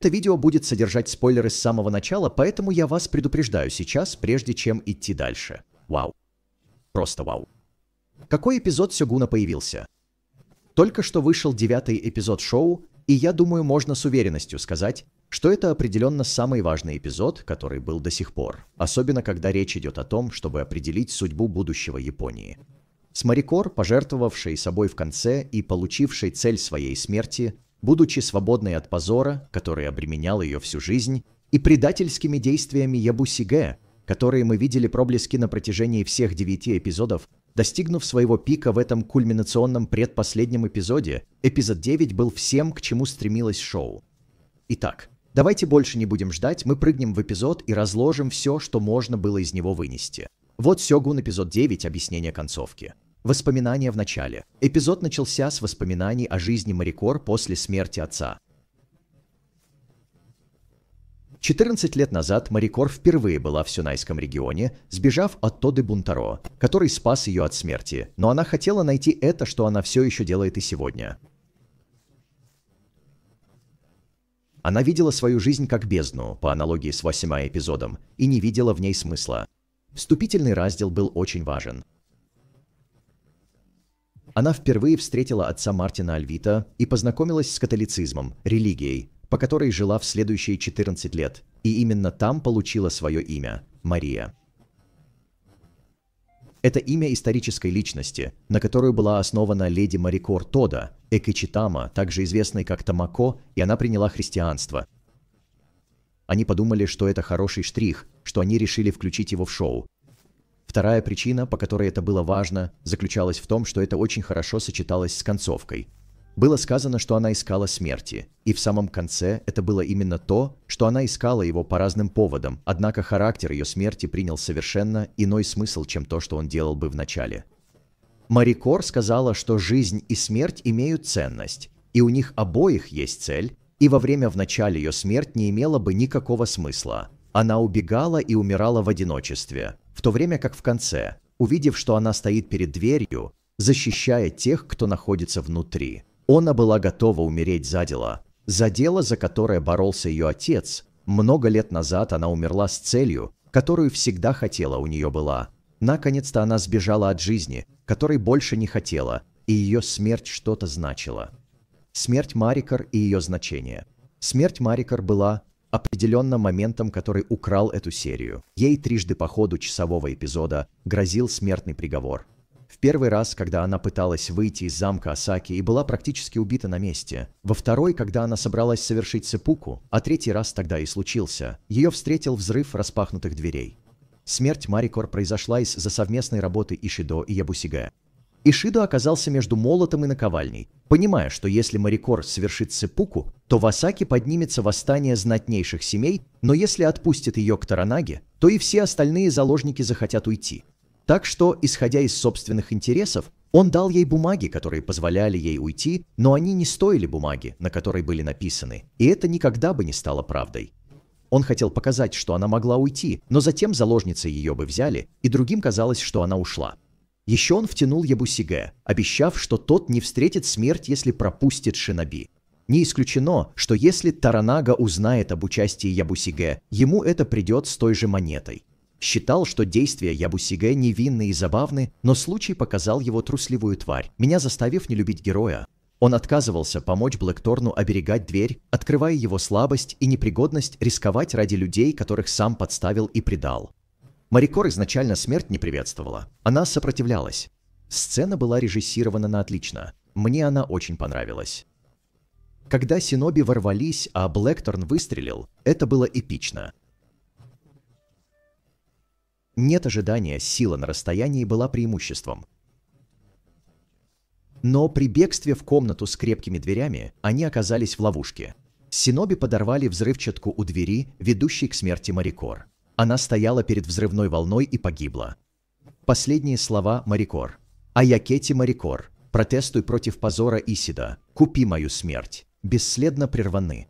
Это видео будет содержать спойлеры с самого начала, поэтому я вас предупреждаю сейчас, прежде чем идти дальше. Вау. Просто вау. Какой эпизод Сёгуна появился? Только что вышел девятый эпизод шоу, и я думаю, можно с уверенностью сказать, что это определенно самый важный эпизод, который был до сих пор, особенно когда речь идет о том, чтобы определить судьбу будущего Японии. Смарикор, пожертвовавший собой в конце и получивший цель своей смерти, будучи свободной от позора, который обременял ее всю жизнь, и предательскими действиями Ябусиге, которые мы видели проблески на протяжении всех девяти эпизодов, достигнув своего пика в этом кульминационном предпоследнем эпизоде, эпизод 9 был всем, к чему стремилось шоу. Итак, давайте больше не будем ждать, мы прыгнем в эпизод и разложим все, что можно было из него вынести. Вот Сёгун эпизод 9 «Объяснение концовки». Воспоминания в начале. Эпизод начался с воспоминаний о жизни Марикор после смерти отца. 14 лет назад Марикор впервые была в Сюнайском регионе, сбежав от Тоды Бунтаро, который спас ее от смерти, но она хотела найти это, что она все еще делает и сегодня. Она видела свою жизнь как бездну, по аналогии с восьмым эпизодом, и не видела в ней смысла. Вступительный раздел был очень важен. Она впервые встретила отца Мартина Альвита и познакомилась с католицизмом, религией, по которой жила в следующие 14 лет, и именно там получила свое имя – Мария. Это имя исторической личности, на которую была основана леди Марикор Тода, Экичитама, также известной как Тамако, и она приняла христианство. Они подумали, что это хороший штрих, что они решили включить его в шоу, Вторая причина, по которой это было важно, заключалась в том, что это очень хорошо сочеталось с концовкой. Было сказано, что она искала смерти, и в самом конце это было именно то, что она искала его по разным поводам, однако характер ее смерти принял совершенно иной смысл, чем то, что он делал бы в начале. Марикор сказала, что жизнь и смерть имеют ценность, и у них обоих есть цель, и во время в начале ее смерть не имела бы никакого смысла. Она убегала и умирала в одиночестве, в то время как в конце, увидев, что она стоит перед дверью, защищая тех, кто находится внутри, она была готова умереть за дело. За дело, за которое боролся ее отец, много лет назад она умерла с целью, которую всегда хотела у нее была. Наконец-то она сбежала от жизни, которой больше не хотела, и ее смерть что-то значила. Смерть Марикар и ее значение. Смерть Марикар была определенно моментом, который украл эту серию. Ей трижды по ходу часового эпизода грозил смертный приговор. В первый раз, когда она пыталась выйти из замка Асаки и была практически убита на месте. Во второй, когда она собралась совершить сепуку, а третий раз тогда и случился. Ее встретил взрыв распахнутых дверей. Смерть Марикор произошла из-за совместной работы Ишидо и Ябусиге. Ишидо оказался между молотом и наковальней, понимая, что если Марикор совершит сепуку, то в Асаке поднимется восстание знатнейших семей, но если отпустит ее к Таранаге, то и все остальные заложники захотят уйти. Так что, исходя из собственных интересов, он дал ей бумаги, которые позволяли ей уйти, но они не стоили бумаги, на которой были написаны, и это никогда бы не стало правдой. Он хотел показать, что она могла уйти, но затем заложницы ее бы взяли, и другим казалось, что она ушла. Еще он втянул Ябусиге, обещав, что тот не встретит смерть, если пропустит Шиноби. Не исключено, что если Таранага узнает об участии Ябусиге, ему это придет с той же монетой. Считал, что действия Ябусиге невинны и забавны, но случай показал его трусливую тварь, меня заставив не любить героя. Он отказывался помочь Блэкторну оберегать дверь, открывая его слабость и непригодность рисковать ради людей, которых сам подставил и предал. Марикор изначально смерть не приветствовала. Она сопротивлялась. Сцена была режиссирована на отлично. Мне она очень понравилась. Когда синоби ворвались, а Блэкторн выстрелил, это было эпично. Нет ожидания, сила на расстоянии была преимуществом. Но при бегстве в комнату с крепкими дверями они оказались в ловушке. Синоби подорвали взрывчатку у двери, ведущей к смерти Марикор. Она стояла перед взрывной волной и погибла. Последние слова Марикор. «Аякети Марикор, протестуй против позора Исида, купи мою смерть» бесследно прерваны.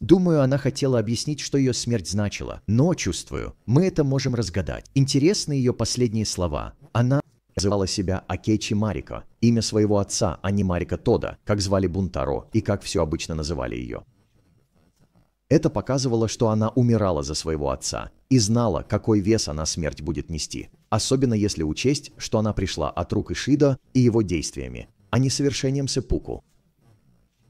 Думаю, она хотела объяснить, что ее смерть значила, но, чувствую, мы это можем разгадать. Интересны ее последние слова. Она называла себя Акечи Марико, имя своего отца, а не Марика Тода, как звали Бунтаро и как все обычно называли ее. Это показывало, что она умирала за своего отца и знала, какой вес она смерть будет нести, особенно если учесть, что она пришла от рук Ишида и его действиями, а не совершением сепуку,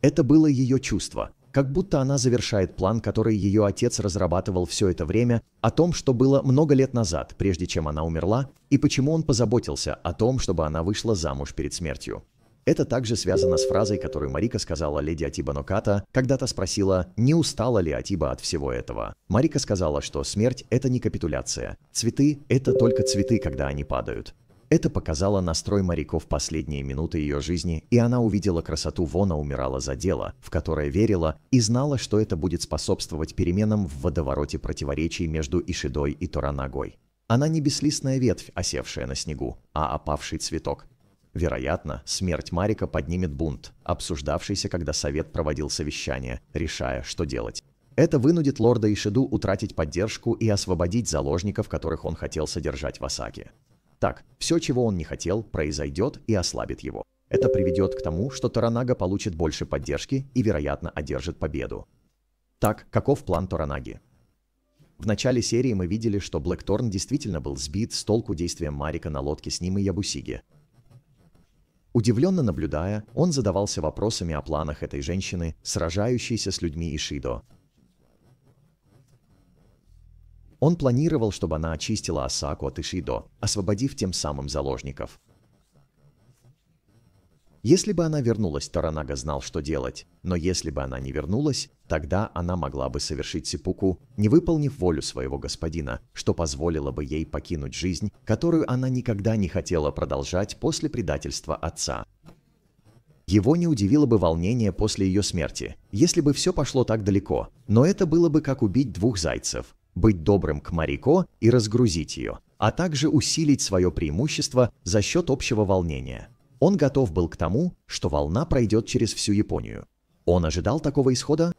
это было ее чувство, как будто она завершает план, который ее отец разрабатывал все это время, о том, что было много лет назад, прежде чем она умерла, и почему он позаботился о том, чтобы она вышла замуж перед смертью. Это также связано с фразой, которую Марика сказала леди Атиба Ноката, когда-то спросила, не устала ли Атиба от всего этого. Марика сказала, что смерть – это не капитуляция. Цветы – это только цветы, когда они падают. Это показало настрой моряков последние минуты ее жизни, и она увидела красоту Вона умирала за дело, в которое верила, и знала, что это будет способствовать переменам в водовороте противоречий между Ишидой и Торанагой. Она не беслистная ветвь, осевшая на снегу, а опавший цветок. Вероятно, смерть Марика поднимет бунт, обсуждавшийся, когда совет проводил совещание, решая, что делать. Это вынудит лорда Ишиду утратить поддержку и освободить заложников, которых он хотел содержать в Осаке. Так, все, чего он не хотел, произойдет и ослабит его. Это приведет к тому, что Таранага получит больше поддержки и, вероятно, одержит победу. Так, каков план Торанаги? В начале серии мы видели, что Блэкторн действительно был сбит с толку действием Марика на лодке с ним и Ябусиги. Удивленно наблюдая, он задавался вопросами о планах этой женщины, сражающейся с людьми Ишидо, он планировал, чтобы она очистила Осаку от Ишидо, освободив тем самым заложников. Если бы она вернулась, Таранага знал, что делать, но если бы она не вернулась, тогда она могла бы совершить сипуку, не выполнив волю своего господина, что позволило бы ей покинуть жизнь, которую она никогда не хотела продолжать после предательства отца. Его не удивило бы волнение после ее смерти, если бы все пошло так далеко, но это было бы как убить двух зайцев быть добрым к Марико и разгрузить ее, а также усилить свое преимущество за счет общего волнения. Он готов был к тому, что волна пройдет через всю Японию. Он ожидал такого исхода?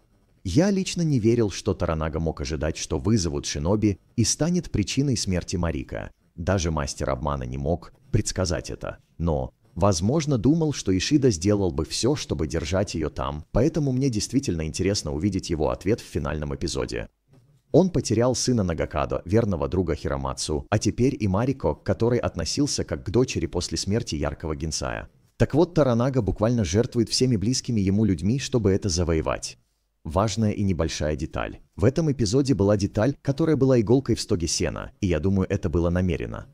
Я лично не верил, что Таранага мог ожидать, что вызовут Шиноби и станет причиной смерти Марика. Даже мастер обмана не мог предсказать это. Но, возможно, думал, что Ишида сделал бы все, чтобы держать ее там, поэтому мне действительно интересно увидеть его ответ в финальном эпизоде. Он потерял сына Нагакадо, верного друга Хиромацу, а теперь и Марико, который относился как к дочери после смерти яркого генсая. Так вот, Таранага буквально жертвует всеми близкими ему людьми, чтобы это завоевать. Важная и небольшая деталь. В этом эпизоде была деталь, которая была иголкой в стоге сена, и я думаю, это было намеренно.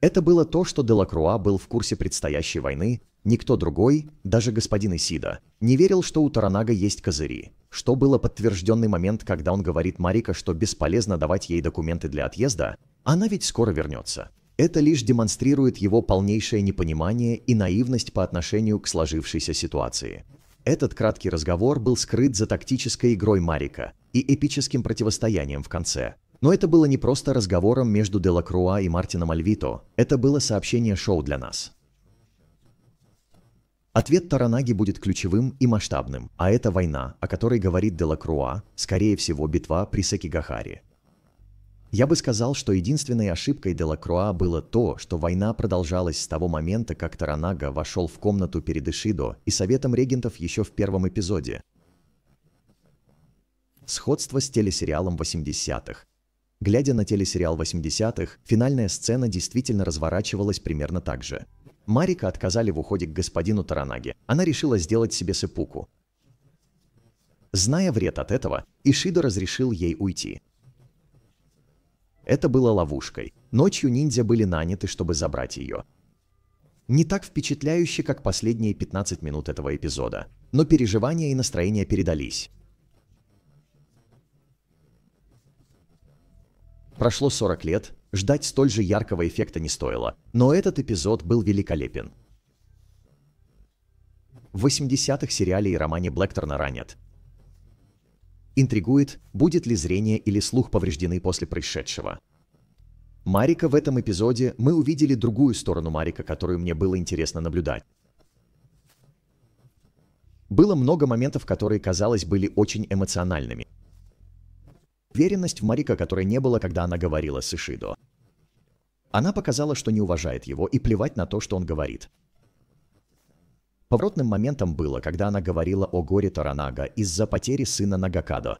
Это было то, что Делакруа был в курсе предстоящей войны, никто другой, даже господин Исида, не верил, что у Таранага есть козыри что было подтвержденный момент, когда он говорит Марика, что бесполезно давать ей документы для отъезда, она ведь скоро вернется. Это лишь демонстрирует его полнейшее непонимание и наивность по отношению к сложившейся ситуации. Этот краткий разговор был скрыт за тактической игрой Марика и эпическим противостоянием в конце. Но это было не просто разговором между Делакруа и Мартином Альвито, это было сообщение шоу для нас. Ответ Таранаги будет ключевым и масштабным, а это война, о которой говорит Делакруа, скорее всего, битва при Сакигахаре. Я бы сказал, что единственной ошибкой Делакруа было то, что война продолжалась с того момента, как Таранага вошел в комнату перед Ишидо и Советом регентов еще в первом эпизоде. Сходство с телесериалом 80-х. Глядя на телесериал 80-х, финальная сцена действительно разворачивалась примерно так же. Марика отказали в уходе к господину Таранаги. Она решила сделать себе сыпуку. Зная вред от этого, Ишидо разрешил ей уйти. Это было ловушкой. Ночью ниндзя были наняты, чтобы забрать ее. Не так впечатляюще, как последние 15 минут этого эпизода, но переживания и настроения передались. Прошло 40 лет, ждать столь же яркого эффекта не стоило, но этот эпизод был великолепен. В 80-х сериале и романе Блэкторна ранят. Интригует, будет ли зрение или слух повреждены после происшедшего. Марика в этом эпизоде мы увидели другую сторону Марика, которую мне было интересно наблюдать. Было много моментов, которые, казалось, были очень эмоциональными. Веренность в Марика, которой не было, когда она говорила с Ишидо. Она показала, что не уважает его и плевать на то, что он говорит. Поворотным моментом было, когда она говорила о горе Таранага из-за потери сына Нагакадо.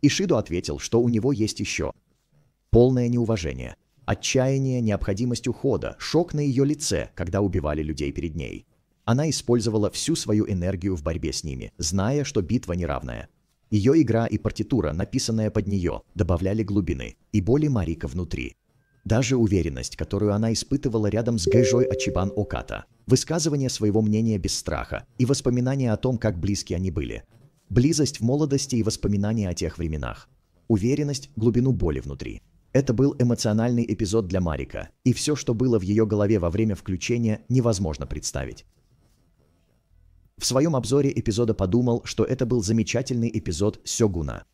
Ишидо ответил, что у него есть еще. Полное неуважение, отчаяние, необходимость ухода, шок на ее лице, когда убивали людей перед ней. Она использовала всю свою энергию в борьбе с ними, зная, что битва неравная. Ее игра и партитура, написанная под нее, добавляли глубины и боли Марика внутри. Даже уверенность, которую она испытывала рядом с Гэжой Ачибан Оката, высказывание своего мнения без страха и воспоминания о том, как близки они были. Близость в молодости и воспоминания о тех временах. Уверенность, глубину боли внутри. Это был эмоциональный эпизод для Марика, и все, что было в ее голове во время включения, невозможно представить в своем обзоре эпизода подумал, что это был замечательный эпизод Сёгуна.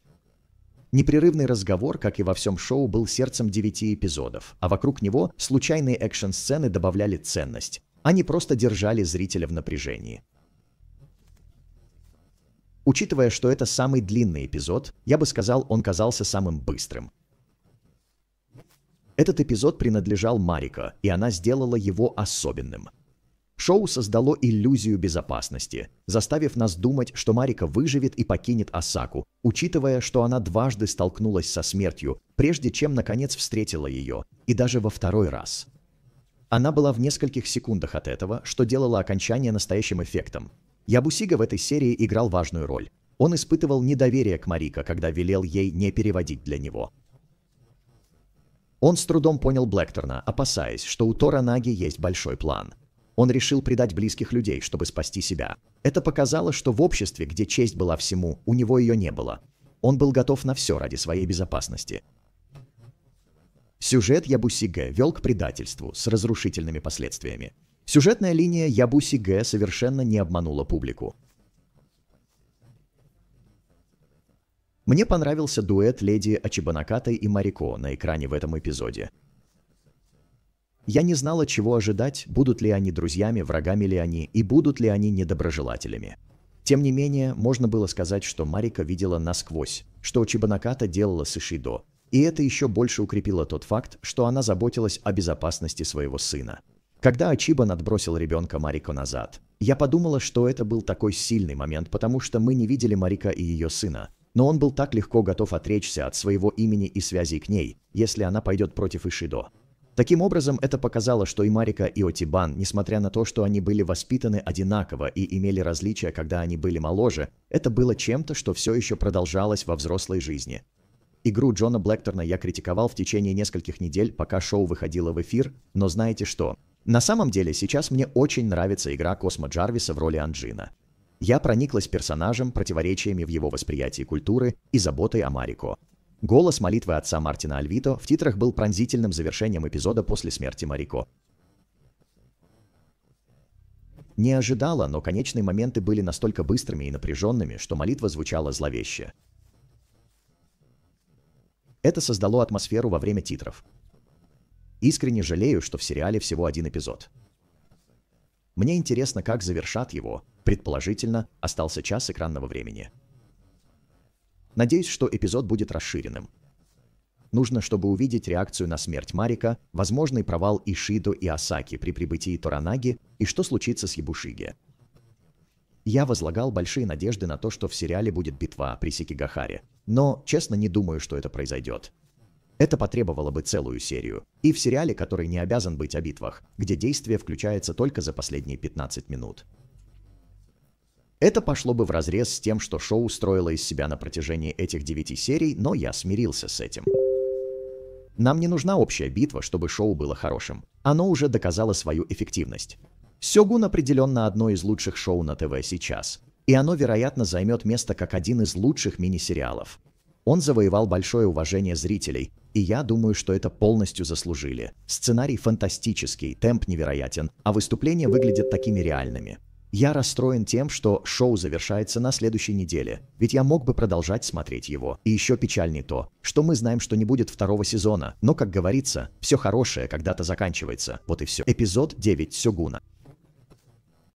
Непрерывный разговор, как и во всем шоу, был сердцем девяти эпизодов, а вокруг него случайные экшн-сцены добавляли ценность. Они просто держали зрителя в напряжении. Учитывая, что это самый длинный эпизод, я бы сказал, он казался самым быстрым. Этот эпизод принадлежал Марико, и она сделала его особенным – Шоу создало иллюзию безопасности, заставив нас думать, что Марика выживет и покинет Осаку, учитывая, что она дважды столкнулась со смертью, прежде чем, наконец, встретила ее, и даже во второй раз. Она была в нескольких секундах от этого, что делало окончание настоящим эффектом. Ябусига в этой серии играл важную роль. Он испытывал недоверие к Марика, когда велел ей не переводить для него. Он с трудом понял Блэкторна, опасаясь, что у Тора Наги есть большой план – он решил предать близких людей, чтобы спасти себя. Это показало, что в обществе, где честь была всему, у него ее не было. Он был готов на все ради своей безопасности. Сюжет Ябуси Г вел к предательству с разрушительными последствиями. Сюжетная линия Ябуси Г совершенно не обманула публику. Мне понравился дуэт леди Ачибанакатой и Марико на экране в этом эпизоде. Я не знала, чего ожидать, будут ли они друзьями, врагами ли они, и будут ли они недоброжелателями. Тем не менее, можно было сказать, что Марика видела насквозь, что Чибанаката делала с Ишидо, и это еще больше укрепило тот факт, что она заботилась о безопасности своего сына. Когда Ачибан отбросил ребенка Марико назад, я подумала, что это был такой сильный момент, потому что мы не видели Марика и ее сына, но он был так легко готов отречься от своего имени и связей к ней, если она пойдет против Ишидо. Таким образом, это показало, что и Марика, и Отибан, несмотря на то, что они были воспитаны одинаково и имели различия, когда они были моложе, это было чем-то, что все еще продолжалось во взрослой жизни. Игру Джона Блэкторна я критиковал в течение нескольких недель, пока шоу выходило в эфир, но знаете что? На самом деле, сейчас мне очень нравится игра Космо Джарвиса в роли Анджина. Я прониклась персонажем, противоречиями в его восприятии культуры и заботой о Марико. Голос молитвы отца Мартина Альвито в титрах был пронзительным завершением эпизода после смерти Марико. Не ожидала, но конечные моменты были настолько быстрыми и напряженными, что молитва звучала зловеще. Это создало атмосферу во время титров. Искренне жалею, что в сериале всего один эпизод. Мне интересно, как завершат его. Предположительно, остался час экранного времени. Надеюсь, что эпизод будет расширенным. Нужно, чтобы увидеть реакцию на смерть Марика, возможный провал Ишидо и Асаки при прибытии Торанаги и что случится с Ябушиги. Я возлагал большие надежды на то, что в сериале будет битва при Сикигахаре, но, честно, не думаю, что это произойдет. Это потребовало бы целую серию. И в сериале, который не обязан быть о битвах, где действие включается только за последние 15 минут. Это пошло бы вразрез с тем, что шоу строило из себя на протяжении этих девяти серий, но я смирился с этим. Нам не нужна общая битва, чтобы шоу было хорошим. Оно уже доказало свою эффективность. Сёгун определенно одно из лучших шоу на ТВ сейчас. И оно, вероятно, займет место как один из лучших мини-сериалов. Он завоевал большое уважение зрителей, и я думаю, что это полностью заслужили. Сценарий фантастический, темп невероятен, а выступления выглядят такими реальными. Я расстроен тем, что шоу завершается на следующей неделе, ведь я мог бы продолжать смотреть его. И еще печальнее то, что мы знаем, что не будет второго сезона, но, как говорится, все хорошее когда-то заканчивается. Вот и все. Эпизод 9 Сёгуна.